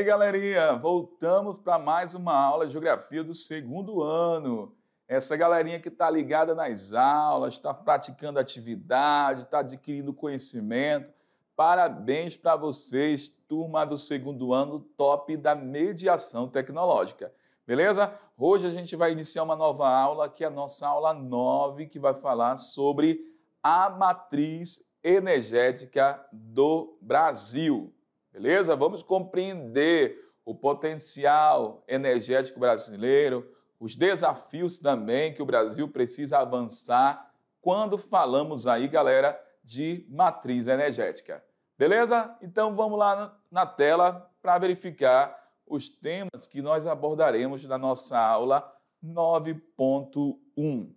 aí, galerinha! Voltamos para mais uma aula de Geografia do segundo ano. Essa galerinha que está ligada nas aulas, está praticando atividade, está adquirindo conhecimento. Parabéns para vocês, turma do segundo ano top da mediação tecnológica. Beleza? Hoje a gente vai iniciar uma nova aula, que é a nossa aula 9, que vai falar sobre a matriz energética do Brasil. Beleza? Vamos compreender o potencial energético brasileiro, os desafios também que o Brasil precisa avançar quando falamos aí, galera, de matriz energética. Beleza? Então vamos lá na tela para verificar os temas que nós abordaremos na nossa aula 9.1.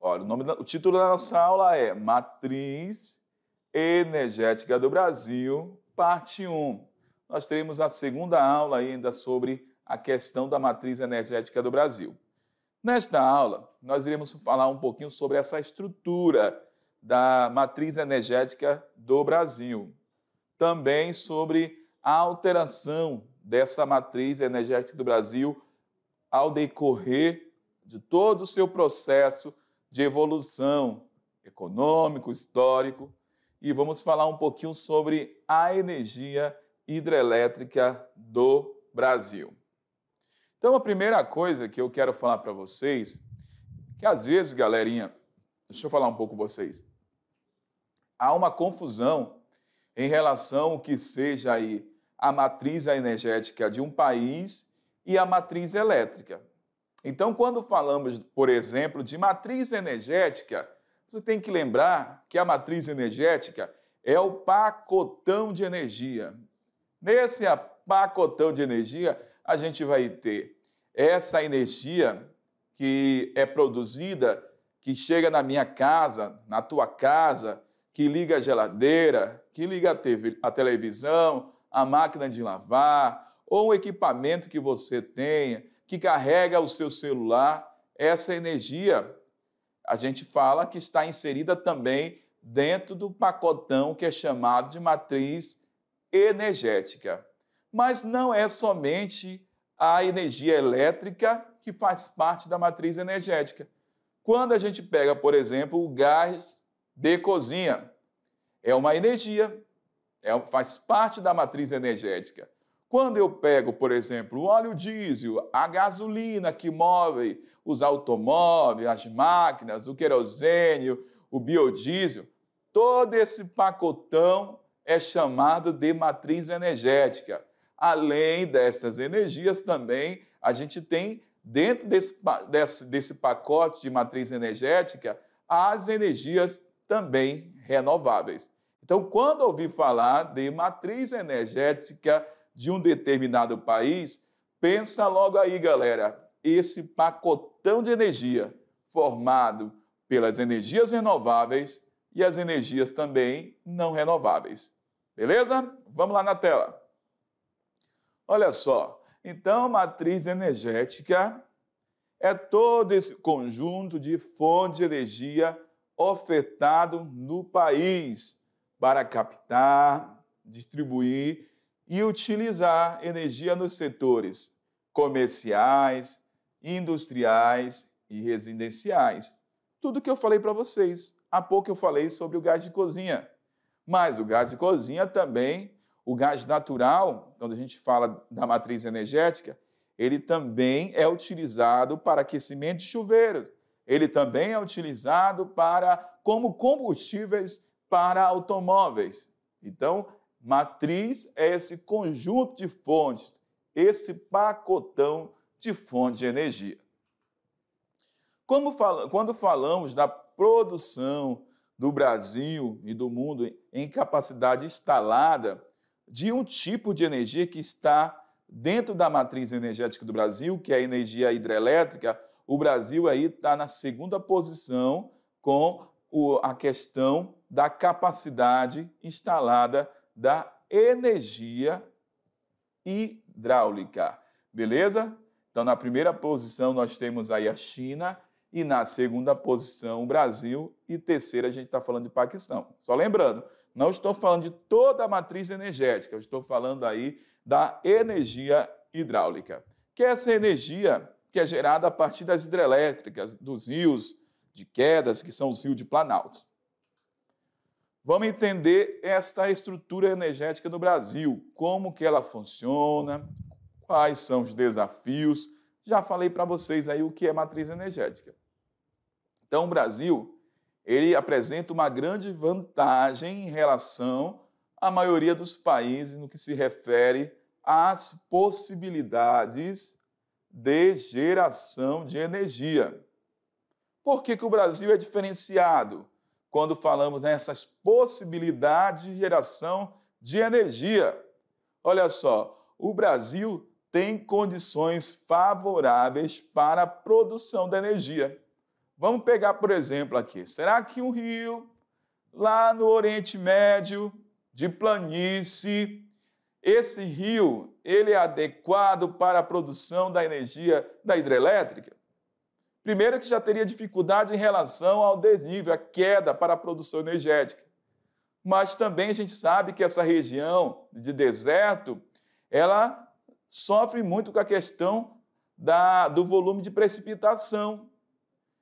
Olha, o, nome, o título da nossa aula é Matriz Energética do Brasil parte 1. Nós teremos a segunda aula ainda sobre a questão da matriz energética do Brasil. Nesta aula, nós iremos falar um pouquinho sobre essa estrutura da matriz energética do Brasil. Também sobre a alteração dessa matriz energética do Brasil ao decorrer de todo o seu processo de evolução econômico, histórico e vamos falar um pouquinho sobre a energia hidrelétrica do Brasil. Então, a primeira coisa que eu quero falar para vocês, que às vezes, galerinha, deixa eu falar um pouco com vocês, há uma confusão em relação ao que seja aí a matriz energética de um país e a matriz elétrica. Então, quando falamos, por exemplo, de matriz energética, você tem que lembrar que a matriz energética é o pacotão de energia. Nesse pacotão de energia, a gente vai ter essa energia que é produzida, que chega na minha casa, na tua casa, que liga a geladeira, que liga a, TV, a televisão, a máquina de lavar, ou o equipamento que você tenha, que carrega o seu celular, essa energia a gente fala que está inserida também dentro do pacotão que é chamado de matriz energética. Mas não é somente a energia elétrica que faz parte da matriz energética. Quando a gente pega, por exemplo, o gás de cozinha, é uma energia, é, faz parte da matriz energética. Quando eu pego, por exemplo, o óleo diesel, a gasolina que move os automóveis, as máquinas, o querosênio, o biodiesel, todo esse pacotão é chamado de matriz energética. Além dessas energias, também a gente tem, dentro desse, desse, desse pacote de matriz energética, as energias também renováveis. Então, quando ouvi falar de matriz energética de um determinado país, pensa logo aí, galera, esse pacotão de energia formado pelas energias renováveis e as energias também não renováveis. Beleza? Vamos lá na tela. Olha só. Então, matriz energética é todo esse conjunto de fontes de energia ofertado no país para captar, distribuir e utilizar energia nos setores comerciais, industriais e residenciais. Tudo que eu falei para vocês. Há pouco eu falei sobre o gás de cozinha. Mas o gás de cozinha também, o gás natural, quando a gente fala da matriz energética, ele também é utilizado para aquecimento de chuveiros. Ele também é utilizado para como combustíveis para automóveis. Então, Matriz é esse conjunto de fontes, esse pacotão de fontes de energia. Quando falamos da produção do Brasil e do mundo em capacidade instalada de um tipo de energia que está dentro da matriz energética do Brasil, que é a energia hidrelétrica, o Brasil aí está na segunda posição com a questão da capacidade instalada da energia hidráulica. Beleza? Então, na primeira posição, nós temos aí a China, e na segunda posição, o Brasil, e terceira, a gente está falando de Paquistão. Só lembrando, não estou falando de toda a matriz energética, eu estou falando aí da energia hidráulica, que é essa energia que é gerada a partir das hidrelétricas, dos rios de quedas, que são os rios de Planalto. Vamos entender esta estrutura energética no Brasil, como que ela funciona, quais são os desafios. Já falei para vocês aí o que é matriz energética. Então, o Brasil, ele apresenta uma grande vantagem em relação à maioria dos países no que se refere às possibilidades de geração de energia. Por que, que o Brasil é diferenciado? quando falamos nessas possibilidades de geração de energia. Olha só, o Brasil tem condições favoráveis para a produção da energia. Vamos pegar, por exemplo, aqui. Será que um rio lá no Oriente Médio, de planície, esse rio, ele é adequado para a produção da energia da hidrelétrica? Primeiro, que já teria dificuldade em relação ao desnível, a queda para a produção energética. Mas também a gente sabe que essa região de deserto, ela sofre muito com a questão da, do volume de precipitação.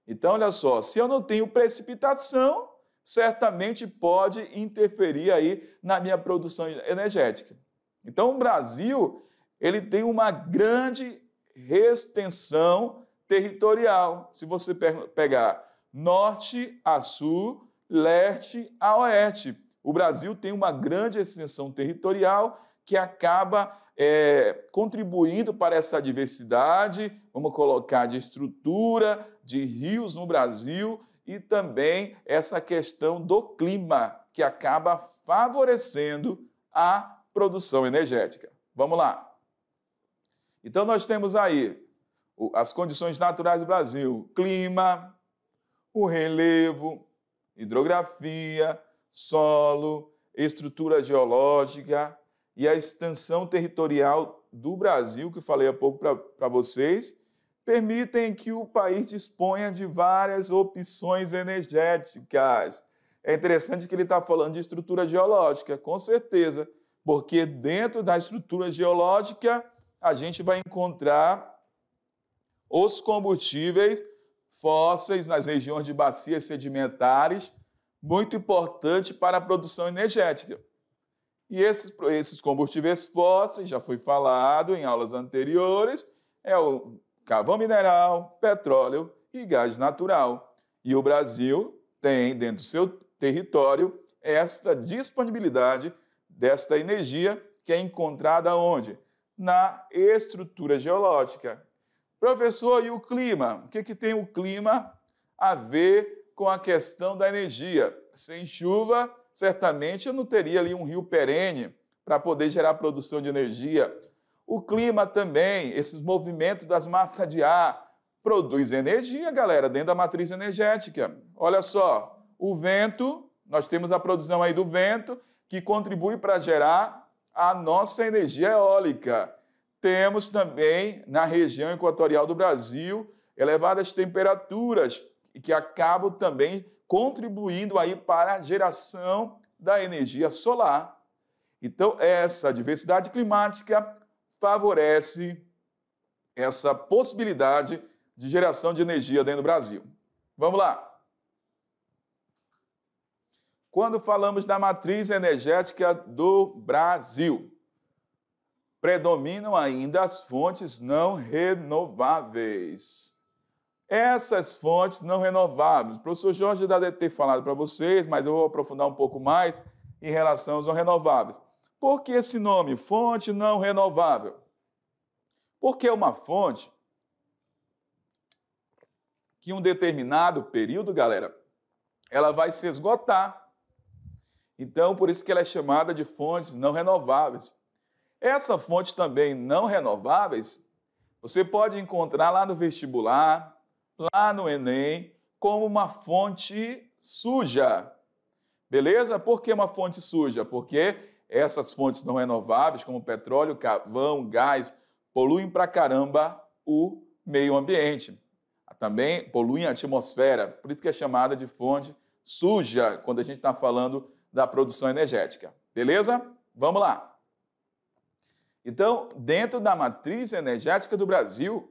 Então, olha só, se eu não tenho precipitação, certamente pode interferir aí na minha produção energética. Então, o Brasil, ele tem uma grande extensão territorial. Se você pegar norte a sul, leste a oeste, o Brasil tem uma grande extensão territorial que acaba é, contribuindo para essa diversidade, vamos colocar, de estrutura, de rios no Brasil e também essa questão do clima, que acaba favorecendo a produção energética. Vamos lá. Então, nós temos aí as condições naturais do Brasil: clima, o relevo, hidrografia, solo, estrutura geológica e a extensão territorial do Brasil, que falei há pouco para vocês, permitem que o país disponha de várias opções energéticas. É interessante que ele está falando de estrutura geológica, com certeza, porque dentro da estrutura geológica a gente vai encontrar os combustíveis fósseis nas regiões de bacias sedimentares, muito importante para a produção energética. E esses, esses combustíveis fósseis, já foi falado em aulas anteriores, é o carvão mineral, petróleo e gás natural. E o Brasil tem dentro do seu território esta disponibilidade desta energia que é encontrada onde? Na estrutura geológica, Professor, e o clima? O que, que tem o clima a ver com a questão da energia? Sem chuva, certamente eu não teria ali um rio perene para poder gerar produção de energia. O clima também, esses movimentos das massas de ar, produz energia, galera, dentro da matriz energética. Olha só, o vento, nós temos a produção aí do vento, que contribui para gerar a nossa energia eólica. Temos também na região equatorial do Brasil elevadas temperaturas que acabam também contribuindo aí para a geração da energia solar. Então, essa diversidade climática favorece essa possibilidade de geração de energia dentro do Brasil. Vamos lá. Quando falamos da matriz energética do Brasil, predominam ainda as fontes não renováveis. Essas fontes não renováveis. O professor Jorge já deve ter falado para vocês, mas eu vou aprofundar um pouco mais em relação aos não renováveis. Por que esse nome, fonte não renovável? Porque é uma fonte que um determinado período, galera, ela vai se esgotar. Então, por isso que ela é chamada de fontes não renováveis. Essa fonte também não renováveis, você pode encontrar lá no vestibular, lá no Enem, como uma fonte suja. Beleza? Por que uma fonte suja? Porque essas fontes não renováveis, como petróleo, carvão, gás, poluem pra caramba o meio ambiente. Também poluem a atmosfera, por isso que é chamada de fonte suja quando a gente está falando da produção energética. Beleza? Vamos lá! Então, dentro da matriz energética do Brasil,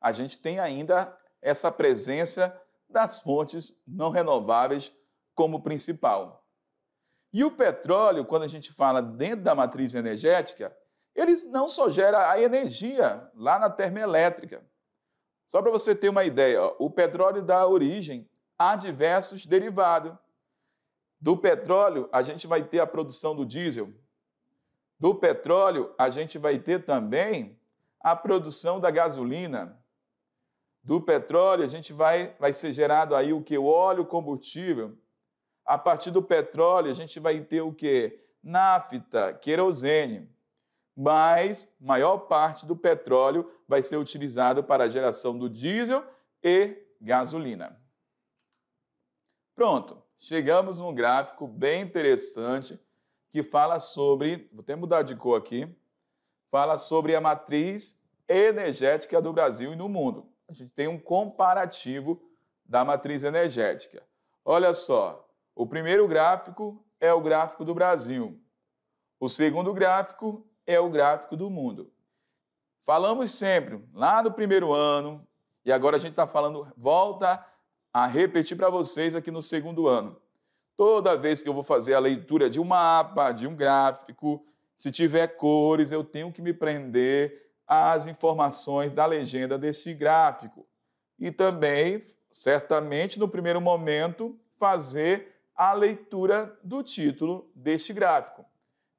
a gente tem ainda essa presença das fontes não renováveis como principal. E o petróleo, quando a gente fala dentro da matriz energética, ele não só gera a energia lá na termoelétrica. Só para você ter uma ideia, ó, o petróleo dá origem a diversos derivados. Do petróleo, a gente vai ter a produção do diesel, do petróleo, a gente vai ter também a produção da gasolina. Do petróleo, a gente vai, vai ser gerado aí o que? O óleo combustível. A partir do petróleo, a gente vai ter o que? Nafta, querosene. Mas maior parte do petróleo vai ser utilizado para a geração do diesel e gasolina. Pronto, chegamos num gráfico bem interessante que fala sobre, vou até mudar de cor aqui, fala sobre a matriz energética do Brasil e no mundo. A gente tem um comparativo da matriz energética. Olha só, o primeiro gráfico é o gráfico do Brasil. O segundo gráfico é o gráfico do mundo. Falamos sempre, lá no primeiro ano, e agora a gente está falando, volta a repetir para vocês aqui no segundo ano. Toda vez que eu vou fazer a leitura de um mapa, de um gráfico, se tiver cores, eu tenho que me prender às informações da legenda deste gráfico. E também, certamente, no primeiro momento, fazer a leitura do título deste gráfico.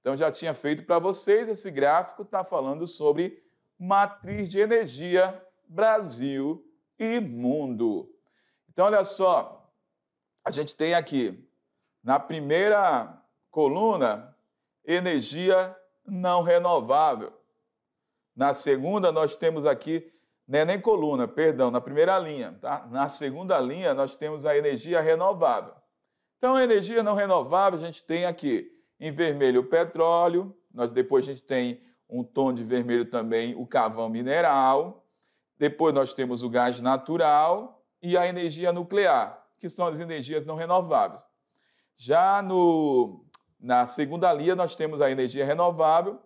Então, já tinha feito para vocês esse gráfico, está falando sobre matriz de energia Brasil e mundo. Então, olha só, a gente tem aqui na primeira coluna, energia não renovável. Na segunda, nós temos aqui, é nem coluna, perdão, na primeira linha, tá? Na segunda linha, nós temos a energia renovável. Então, a energia não renovável, a gente tem aqui em vermelho o petróleo, nós depois a gente tem um tom de vermelho também o carvão mineral, depois nós temos o gás natural e a energia nuclear, que são as energias não renováveis. Já no, na segunda linha, nós temos a energia renovável,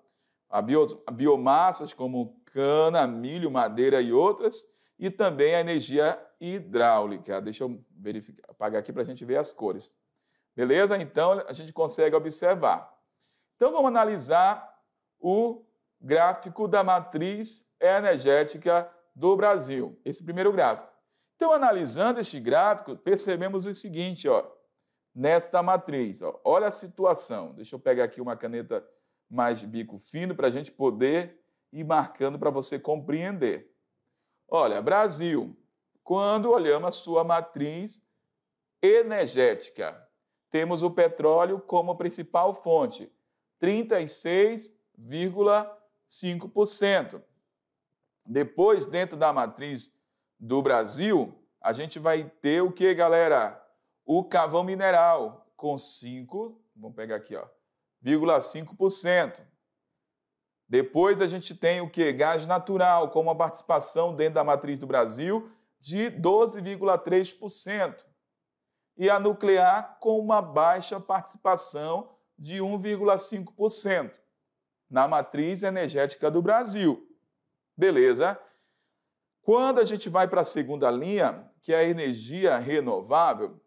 a, bio, a biomassas como cana, milho, madeira e outras, e também a energia hidráulica. Deixa eu verificar, apagar aqui para a gente ver as cores. Beleza? Então, a gente consegue observar. Então, vamos analisar o gráfico da matriz energética do Brasil, esse primeiro gráfico. Então, analisando este gráfico, percebemos o seguinte, ó, nesta matriz. Ó. Olha a situação. Deixa eu pegar aqui uma caneta mais de bico fino para a gente poder ir marcando para você compreender. Olha, Brasil, quando olhamos a sua matriz energética, temos o petróleo como principal fonte, 36,5%. Depois, dentro da matriz do Brasil, a gente vai ter o que, galera? o carvão mineral com 5, vamos pegar aqui, ó, 0,5%. Depois a gente tem o que? Gás natural, com uma participação dentro da matriz do Brasil de 12,3%. E a nuclear com uma baixa participação de 1,5% na matriz energética do Brasil. Beleza? Quando a gente vai para a segunda linha, que é a energia renovável,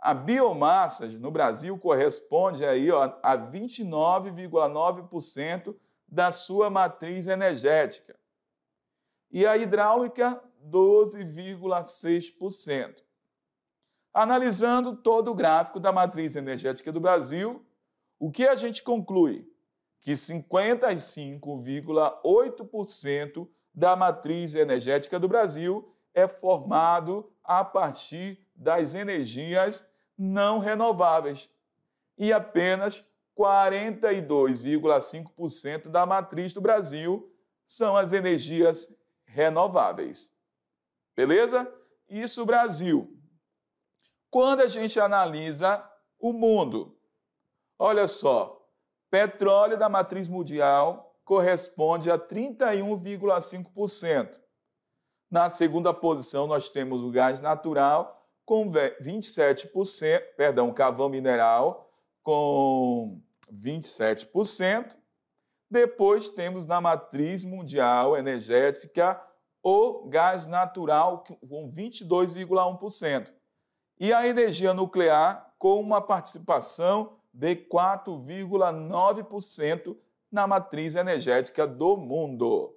a biomassa no Brasil corresponde aí, ó, a 29,9% da sua matriz energética. E a hidráulica, 12,6%. Analisando todo o gráfico da matriz energética do Brasil, o que a gente conclui? Que 55,8% da matriz energética do Brasil é formado a partir das energias não renováveis e apenas 42,5% da matriz do Brasil são as energias renováveis. Beleza? Isso Brasil. Quando a gente analisa o mundo, olha só, petróleo da matriz mundial corresponde a 31,5%. Na segunda posição, nós temos o gás natural, com 27%, perdão, carvão mineral com 27%. Depois temos na matriz mundial energética o gás natural com 22,1% e a energia nuclear com uma participação de 4,9% na matriz energética do mundo.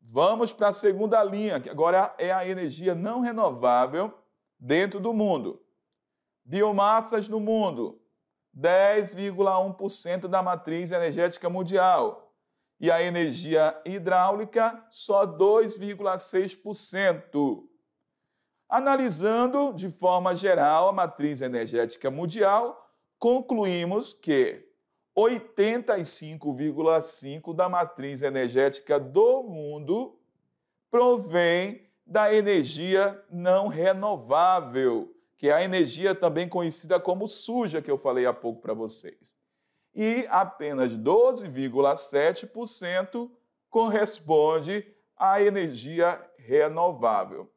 Vamos para a segunda linha, que agora é a energia não renovável dentro do mundo. Biomassas no mundo, 10,1% da matriz energética mundial. E a energia hidráulica, só 2,6%. Analisando de forma geral a matriz energética mundial, concluímos que 85,5% da matriz energética do mundo provém da energia não renovável, que é a energia também conhecida como suja, que eu falei há pouco para vocês. E apenas 12,7% corresponde à energia renovável.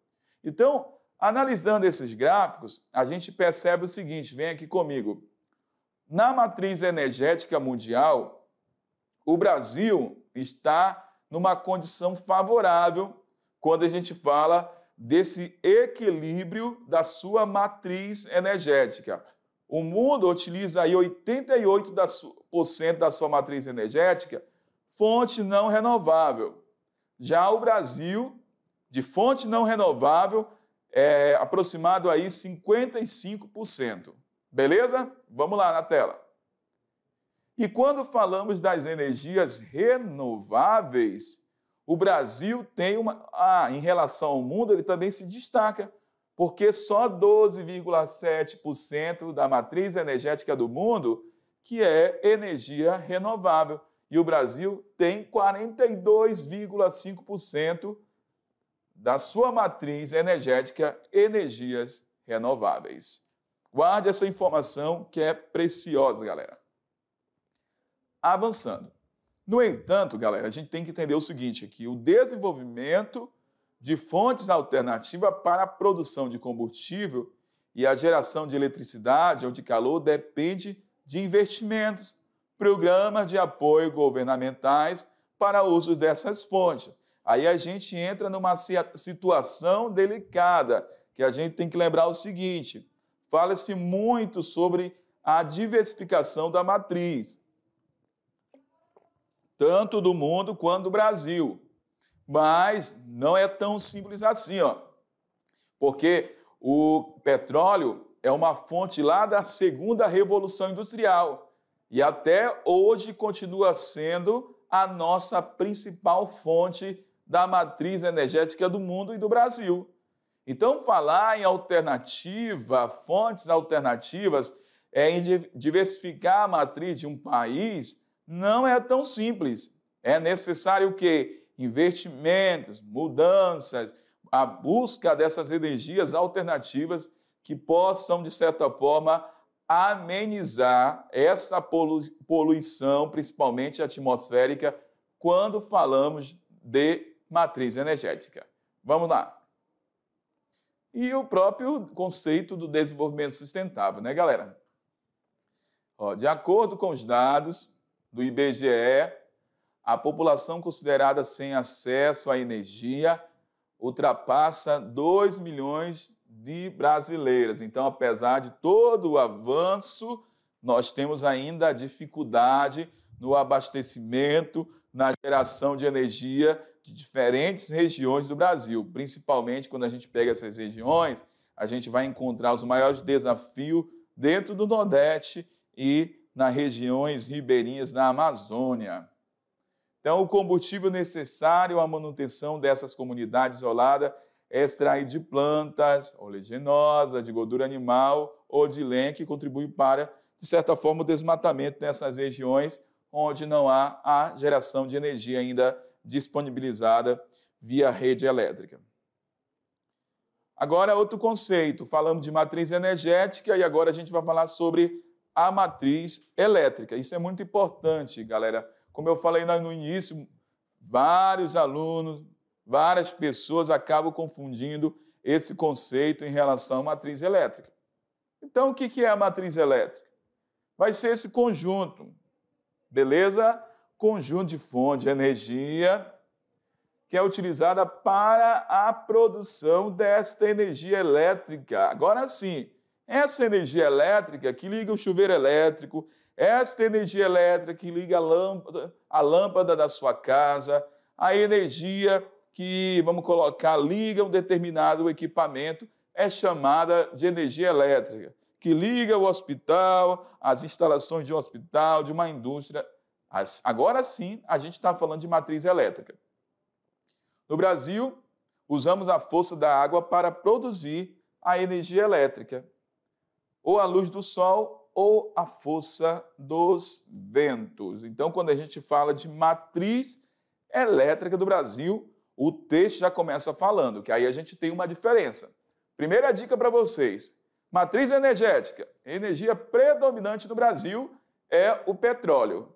Então, analisando esses gráficos, a gente percebe o seguinte: vem aqui comigo. Na matriz energética mundial, o Brasil está numa condição favorável quando a gente fala desse equilíbrio da sua matriz energética. O mundo utiliza aí 88% da sua matriz energética fonte não renovável. Já o Brasil, de fonte não renovável, é aproximado aí 55%. Beleza? Vamos lá na tela. E quando falamos das energias renováveis, o Brasil tem uma. Ah, em relação ao mundo, ele também se destaca, porque só 12,7% da matriz energética do mundo que é energia renovável. E o Brasil tem 42,5% da sua matriz energética energias renováveis. Guarde essa informação que é preciosa, galera. Avançando. No entanto, galera, a gente tem que entender o seguinte, aqui: o desenvolvimento de fontes alternativas para a produção de combustível e a geração de eletricidade ou de calor depende de investimentos, programas de apoio governamentais para uso dessas fontes. Aí a gente entra numa situação delicada, que a gente tem que lembrar o seguinte: fala-se muito sobre a diversificação da matriz tanto do mundo quanto do Brasil. Mas não é tão simples assim, ó. Porque o petróleo é uma fonte lá da segunda revolução industrial e até hoje continua sendo a nossa principal fonte da matriz energética do mundo e do Brasil. Então, falar em alternativa, fontes alternativas, é em diversificar a matriz de um país não é tão simples. É necessário o Investimentos, mudanças, a busca dessas energias alternativas que possam, de certa forma, amenizar essa poluição, principalmente atmosférica, quando falamos de matriz energética. Vamos lá. E o próprio conceito do desenvolvimento sustentável, né, galera? Ó, de acordo com os dados do IBGE, a população considerada sem acesso à energia ultrapassa 2 milhões de brasileiras. Então, apesar de todo o avanço, nós temos ainda a dificuldade no abastecimento, na geração de energia de diferentes regiões do Brasil. Principalmente quando a gente pega essas regiões, a gente vai encontrar os maiores desafios dentro do Nordeste e nas regiões ribeirinhas da Amazônia. Então, o combustível necessário à manutenção dessas comunidades isoladas é extraído de plantas oleaginosas, de gordura animal ou de lenha, que contribui para, de certa forma, o desmatamento nessas regiões onde não há a geração de energia ainda disponibilizada via rede elétrica. Agora, outro conceito. Falamos de matriz energética e agora a gente vai falar sobre a matriz elétrica. Isso é muito importante, galera. Como eu falei no início, vários alunos, várias pessoas acabam confundindo esse conceito em relação à matriz elétrica. Então, o que é a matriz elétrica? Vai ser esse conjunto, beleza? Conjunto de fonte de energia que é utilizada para a produção desta energia elétrica. Agora sim, essa energia elétrica que liga o chuveiro elétrico, esta energia elétrica que liga a lâmpada, a lâmpada da sua casa, a energia que, vamos colocar, liga um determinado equipamento, é chamada de energia elétrica, que liga o hospital, as instalações de um hospital, de uma indústria. Agora sim, a gente está falando de matriz elétrica. No Brasil, usamos a força da água para produzir a energia elétrica ou a luz do sol ou a força dos ventos. Então, quando a gente fala de matriz elétrica do Brasil, o texto já começa falando, que aí a gente tem uma diferença. Primeira dica para vocês: matriz energética, energia predominante no Brasil é o petróleo.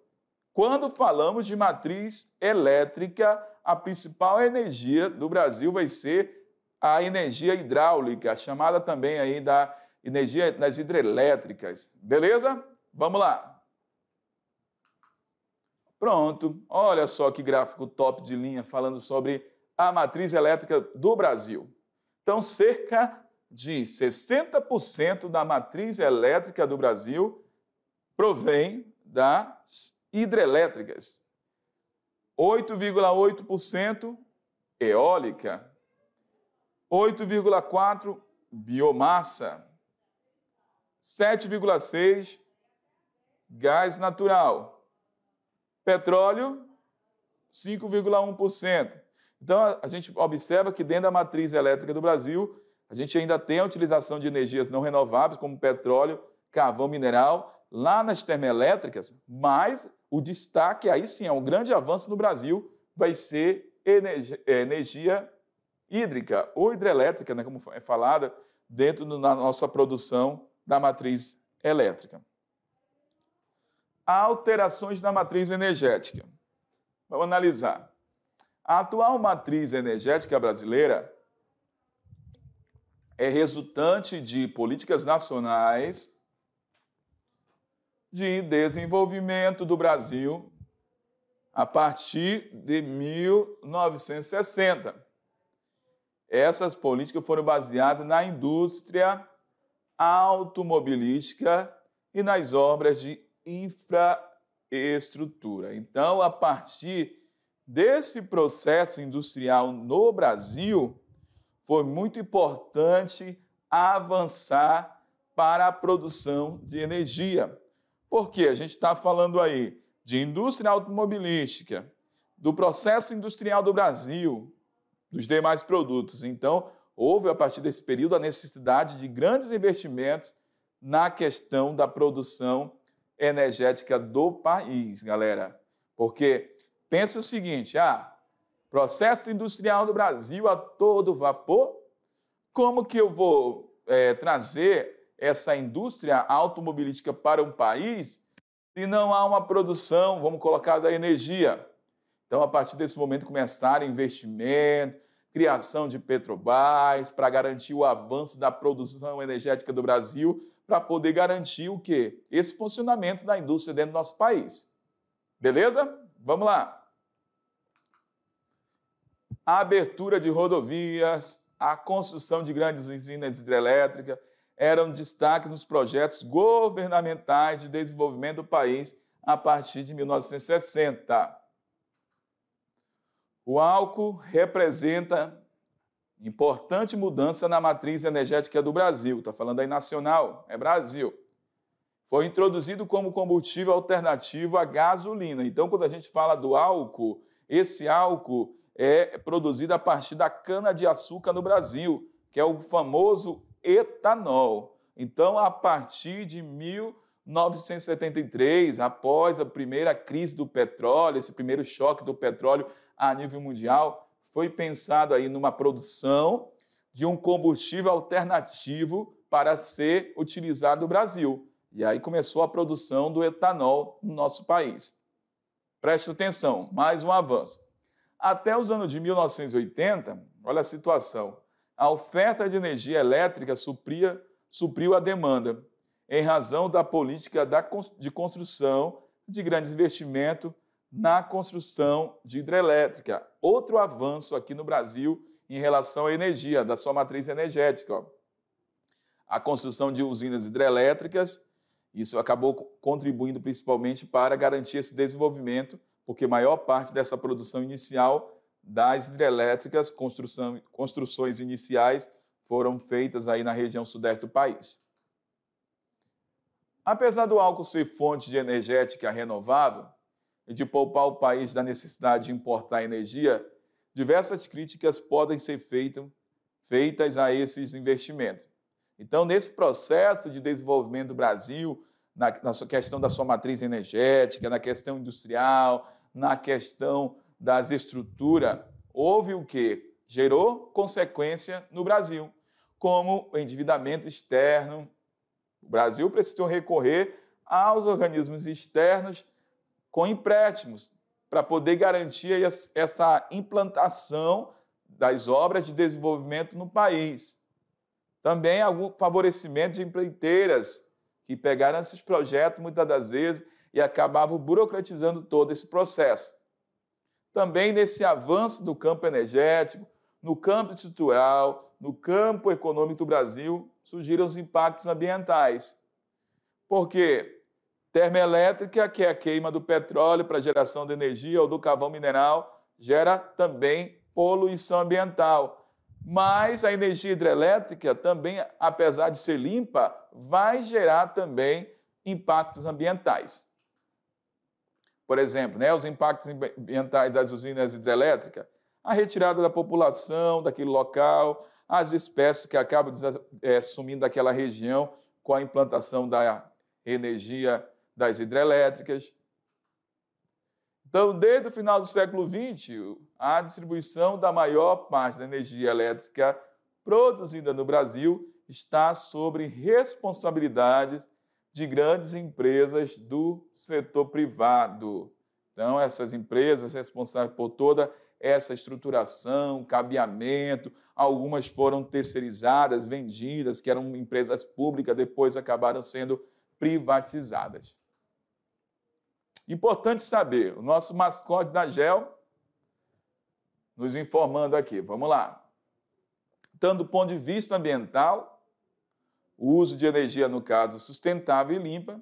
Quando falamos de matriz elétrica, a principal energia do Brasil vai ser a energia hidráulica, chamada também aí da energia nas hidrelétricas. Beleza? Vamos lá. Pronto. Olha só que gráfico top de linha falando sobre a matriz elétrica do Brasil. Então, cerca de 60% da matriz elétrica do Brasil provém das hidrelétricas. 8,8% eólica, 8,4% biomassa, 7,6 gás natural. Petróleo 5,1%. Então a gente observa que dentro da matriz elétrica do Brasil, a gente ainda tem a utilização de energias não renováveis como petróleo, carvão mineral lá nas termoelétricas, mas o destaque aí sim é um grande avanço no Brasil vai ser é, energia, hídrica ou hidrelétrica, né, como é falada, dentro da nossa produção da matriz elétrica. Alterações na matriz energética. Vamos analisar. A atual matriz energética brasileira é resultante de políticas nacionais de desenvolvimento do Brasil a partir de 1960. Essas políticas foram baseadas na indústria automobilística e nas obras de infraestrutura. Então, a partir desse processo industrial no Brasil, foi muito importante avançar para a produção de energia. Porque a gente está falando aí de indústria automobilística, do processo industrial do Brasil, dos demais produtos. Então, houve, a partir desse período, a necessidade de grandes investimentos na questão da produção energética do país, galera. Porque pensa o seguinte: ah, processo industrial do Brasil a todo vapor, como que eu vou é, trazer essa indústria automobilística para um país se não há uma produção, vamos colocar, da energia? Então, a partir desse momento, começaram investimento, criação de Petrobras, para garantir o avanço da produção energética do Brasil, para poder garantir o quê? Esse funcionamento da indústria dentro do nosso país. Beleza? Vamos lá. A abertura de rodovias, a construção de grandes usinas hidrelétricas eram destaque nos projetos governamentais de desenvolvimento do país a partir de 1960. O álcool representa importante mudança na matriz energética do Brasil. Está falando aí nacional, é Brasil. Foi introduzido como combustível alternativo à gasolina. Então, quando a gente fala do álcool, esse álcool é produzido a partir da cana-de-açúcar no Brasil, que é o famoso etanol. Então, a partir de 1973, após a primeira crise do petróleo, esse primeiro choque do petróleo a nível mundial, foi pensado aí numa produção de um combustível alternativo para ser utilizado no Brasil. E aí começou a produção do etanol no nosso país. Preste atenção, mais um avanço. Até os anos de 1980, olha a situação, a oferta de energia elétrica supria, supriu a demanda, em razão da política de construção de grandes investimentos na construção de hidrelétrica. Outro avanço aqui no Brasil em relação à energia, da sua matriz energética. Ó. A construção de usinas hidrelétricas, isso acabou contribuindo principalmente para garantir esse desenvolvimento, porque maior parte dessa produção inicial das hidrelétricas, construção, construções iniciais, foram feitas aí na região sudeste do país. Apesar do álcool ser fonte de energética renovável, de poupar o país da necessidade de importar energia, diversas críticas podem ser feitas, feitas a esses investimentos. Então, nesse processo de desenvolvimento do Brasil, na, na questão da sua matriz energética, na questão industrial, na questão das estruturas, houve o que? Gerou consequência no Brasil, como o endividamento externo. O Brasil precisou recorrer aos organismos externos com empréstimos para poder garantir essa implantação das obras de desenvolvimento no país. Também algum favorecimento de empreiteiras que pegaram esses projetos muitas das vezes e acabavam burocratizando todo esse processo. Também nesse avanço do campo energético, no campo estrutural, no campo econômico do Brasil, surgiram os impactos ambientais. Por quê? termoelétrica, que é a queima do petróleo para geração de energia ou do carvão mineral, gera também poluição ambiental. Mas a energia hidrelétrica também, apesar de ser limpa, vai gerar também impactos ambientais. Por exemplo, né, os impactos ambientais das usinas hidrelétricas, a retirada da população daquele local, as espécies que acabam é, sumindo daquela região com a implantação da energia das hidrelétricas. Então, desde o final do século XX, a distribuição da maior parte da energia elétrica produzida no Brasil está sobre responsabilidades de grandes empresas do setor privado. Então, essas empresas responsáveis por toda essa estruturação, cabeamento, algumas foram terceirizadas, vendidas, que eram empresas públicas, depois acabaram sendo privatizadas. Importante saber, o nosso mascote da GEL nos informando aqui. Vamos lá. Então, do ponto de vista ambiental, o uso de energia, no caso, sustentável e limpa,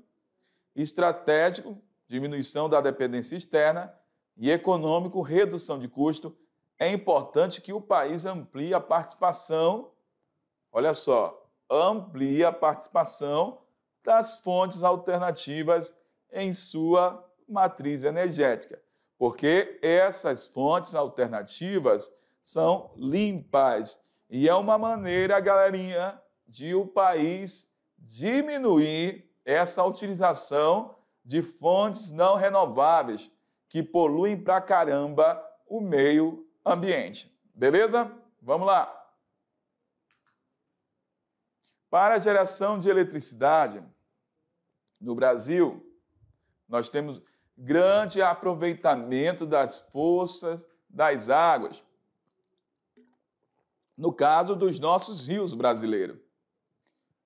estratégico, diminuição da dependência externa e econômico, redução de custo, é importante que o país amplie a participação, olha só, amplie a participação das fontes alternativas em sua matriz energética, porque essas fontes alternativas são limpas e é uma maneira, galerinha, de o país diminuir essa utilização de fontes não renováveis que poluem pra caramba o meio ambiente. Beleza? Vamos lá. Para a geração de eletricidade no Brasil, nós temos grande aproveitamento das forças das águas. No caso dos nossos rios brasileiros,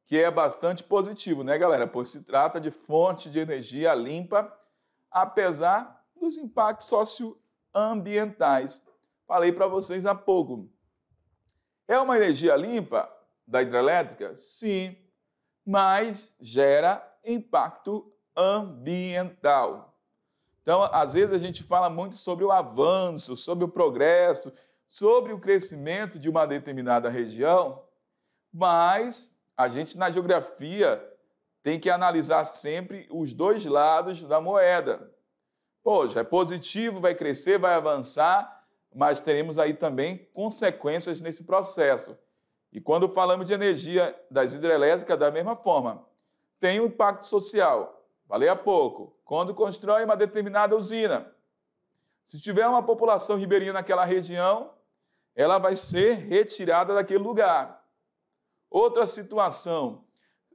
que é bastante positivo, né, galera? Pois se trata de fonte de energia limpa, apesar dos impactos socioambientais. Falei para vocês há pouco. É uma energia limpa da hidrelétrica? Sim, mas gera impacto ambiental. Então, às vezes a gente fala muito sobre o avanço, sobre o progresso, sobre o crescimento de uma determinada região, mas a gente na geografia tem que analisar sempre os dois lados da moeda. Poxa, é positivo, vai crescer, vai avançar, mas teremos aí também consequências nesse processo. E quando falamos de energia das hidrelétricas, da mesma forma, tem um impacto social. Falei há pouco. Quando constrói uma determinada usina, se tiver uma população ribeirinha naquela região, ela vai ser retirada daquele lugar. Outra situação,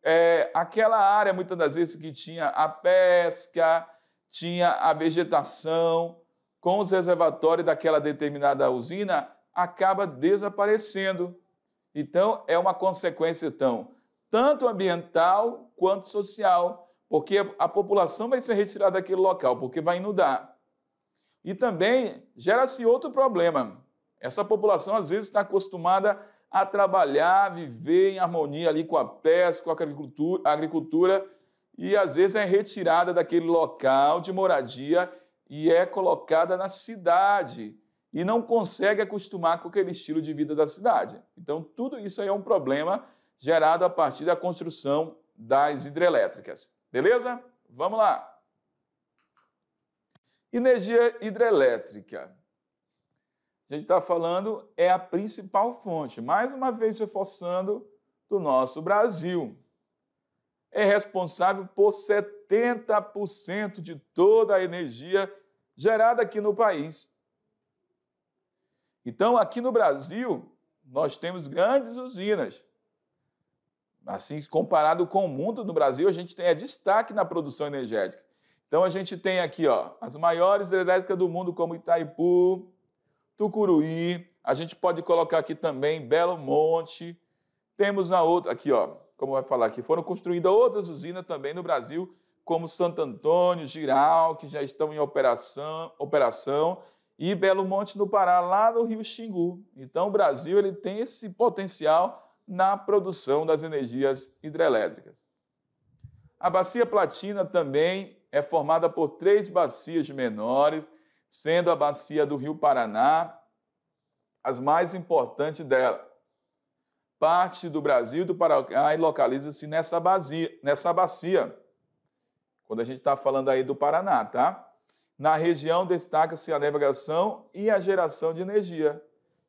é, aquela área, muitas das vezes, que tinha a pesca, tinha a vegetação, com os reservatórios daquela determinada usina, acaba desaparecendo. Então, é uma consequência, então, tanto ambiental quanto social porque a população vai ser retirada daquele local, porque vai inundar. E também gera-se outro problema. Essa população às vezes está acostumada a trabalhar, viver em harmonia ali com a pesca, com a agricultura, a agricultura e às vezes é retirada daquele local de moradia e é colocada na cidade e não consegue acostumar com aquele estilo de vida da cidade. Então, tudo isso aí é um problema gerado a partir da construção das hidrelétricas. Beleza? Vamos lá. Energia hidrelétrica. A gente está falando é a principal fonte, mais uma vez reforçando, do nosso Brasil. É responsável por 70% de toda a energia gerada aqui no país. Então, aqui no Brasil, nós temos grandes usinas Assim, comparado com o mundo, no Brasil, a gente tem a é destaque na produção energética. Então, a gente tem aqui ó, as maiores hidrelétricas do mundo, como Itaipu, Tucuruí, a gente pode colocar aqui também Belo Monte. Temos na outra, aqui, ó, como vai falar aqui, foram construídas outras usinas também no Brasil, como Santo Antônio, Giral, que já estão em operação, operação e Belo Monte no Pará, lá no Rio Xingu. Então, o Brasil ele tem esse potencial na produção das energias hidrelétricas. A bacia platina também é formada por três bacias menores, sendo a bacia do Rio Paraná as mais importantes dela. Parte do Brasil e do Paraguai localiza-se nessa, bacia, nessa bacia, quando a gente está falando aí do Paraná, tá? Na região destaca-se a navegação e a geração de energia.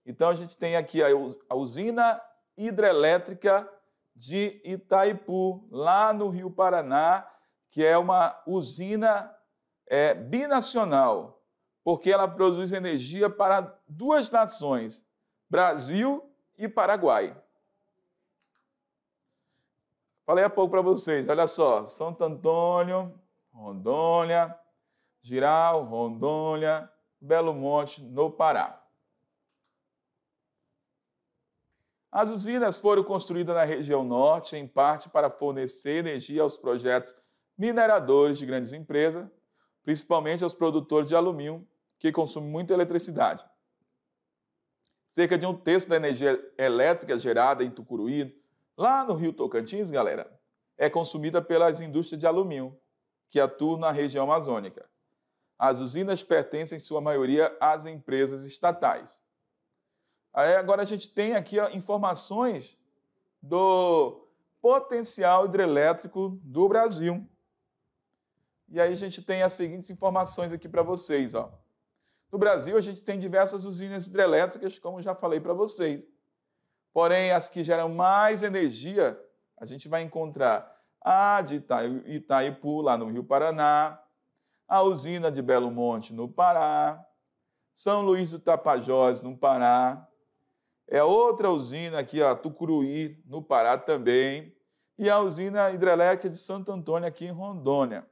Então a gente tem aqui a usina hidrelétrica de Itaipu, lá no Rio Paraná, que é uma usina é, binacional, porque ela produz energia para duas nações, Brasil e Paraguai. Falei há pouco para vocês, olha só, Santo Antônio, Rondônia, Giral, Rondônia, Belo Monte, no Pará. As usinas foram construídas na região norte, em parte para fornecer energia aos projetos mineradores de grandes empresas, principalmente aos produtores de alumínio, que consumem muita eletricidade. Cerca de um terço da energia elétrica gerada em Tucuruí, lá no Rio Tocantins, galera, é consumida pelas indústrias de alumínio, que atuam na região amazônica. As usinas pertencem, em sua maioria, às empresas estatais. Aí agora a gente tem aqui ó, informações do potencial hidrelétrico do Brasil. E aí a gente tem as seguintes informações aqui para vocês. Ó. No Brasil, a gente tem diversas usinas hidrelétricas, como já falei para vocês. Porém, as que geram mais energia, a gente vai encontrar a de Itaipu, lá no Rio Paraná, a usina de Belo Monte, no Pará, São Luís do Tapajós, no Pará, é outra usina aqui, a Tucuruí, no Pará também, e a usina hidrelétrica de Santo Antônio, aqui em Rondônia.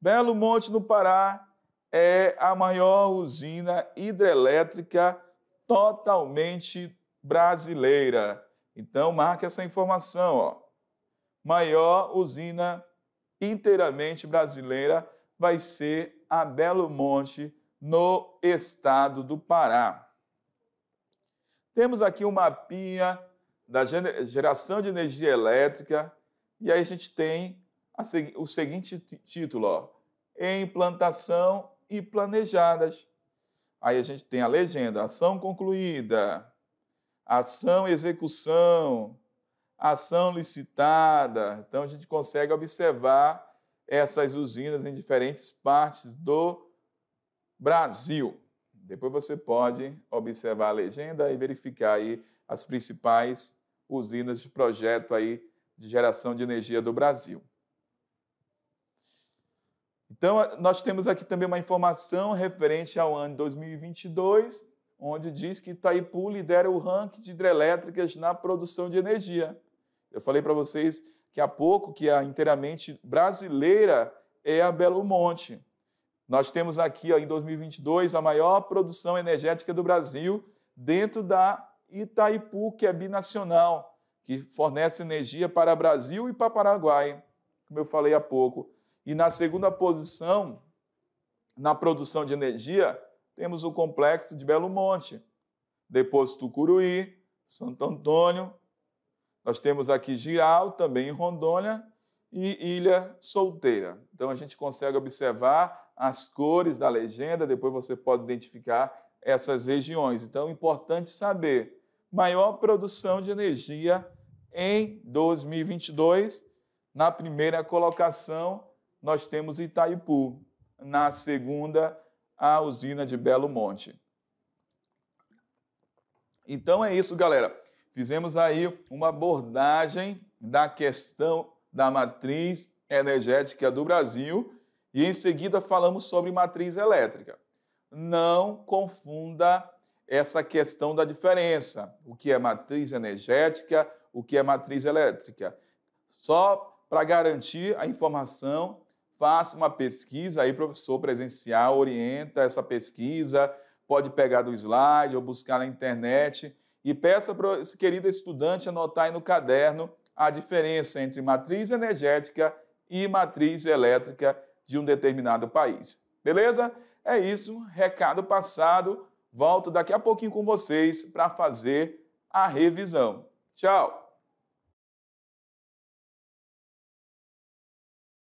Belo Monte, no Pará, é a maior usina hidrelétrica totalmente brasileira. Então, marque essa informação, ó. Maior usina inteiramente brasileira vai ser a Belo Monte, no estado do Pará. Temos aqui um mapinha da geração de energia elétrica e aí a gente tem a, o seguinte título, ó, em e planejadas. Aí a gente tem a legenda, ação concluída, ação execução, ação licitada. Então a gente consegue observar essas usinas em diferentes partes do Brasil. Depois você pode observar a legenda e verificar aí as principais usinas de projeto aí de geração de energia do Brasil. Então, nós temos aqui também uma informação referente ao ano 2022, onde diz que Itaipu lidera o ranking de hidrelétricas na produção de energia. Eu falei para vocês que há pouco que a inteiramente brasileira é a Belo Monte. Nós temos aqui, ó, em 2022, a maior produção energética do Brasil dentro da Itaipu, que é binacional, que fornece energia para Brasil e para Paraguai, como eu falei há pouco. E na segunda posição, na produção de energia, temos o complexo de Belo Monte, depois Tucuruí, Santo Antônio. Nós temos aqui Giral, também em Rondônia, e Ilha Solteira. Então a gente consegue observar as cores da legenda, depois você pode identificar essas regiões. Então, é importante saber. Maior produção de energia em 2022. Na primeira colocação, nós temos Itaipu. Na segunda, a usina de Belo Monte. Então é isso, galera. Fizemos aí uma abordagem da questão da matriz energética do Brasil e em seguida falamos sobre matriz elétrica. Não confunda essa questão da diferença, o que é matriz energética, o que é matriz elétrica. Só para garantir a informação, faça uma pesquisa aí, professor presencial, orienta essa pesquisa, pode pegar do slide ou buscar na internet e peça para esse querido estudante anotar aí no caderno a diferença entre matriz energética e matriz elétrica de um determinado país. Beleza? É isso, recado passado. Volto daqui a pouquinho com vocês para fazer a revisão. Tchau!